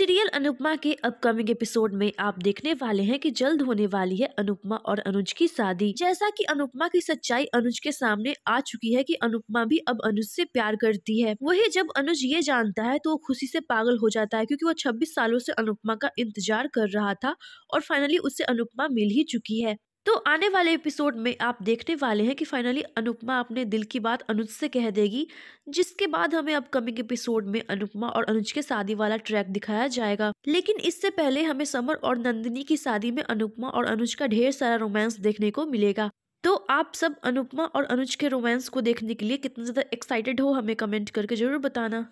serial Anupama के upcoming episode में आप देखने वाले हैं कि जल्द होने वाली है अनुपमा और अनुज की शादी जैसा कि अनुपमा की सच्चाई अनुज के सामने आ चुकी है कि अनुपमा भी अब अनुज से प्यार करती है वही जब अनुज ये जानता है तो वो खुशी से पागल हो जाता है क्योंकि वो 26 सालों से अनुपमा का इंतजार कर रहा था और फाइनली उससे अनुपमा मिल ही चुकी है तो आने वाले एपिसोड में आप देखने वाले हैं कि फाइनली अनुपमा अपने दिल की बात अनुज से कह देगी जिसके बाद हमें अपकमिंग एपिसोड में अनुपमा और अनुज के शादी वाला ट्रैक दिखाया जाएगा लेकिन इससे पहले हमें समर और नंदिनी की शादी में अनुपमा और अनुज का ढेर सारा रोमांस देखने को मिलेगा तो आप सब अनुपमा और अनुज के रोमांस को देखने के लिए कितना ज़्यादा एक्साइटेड हो हमें कमेंट करके ज़रूर बताना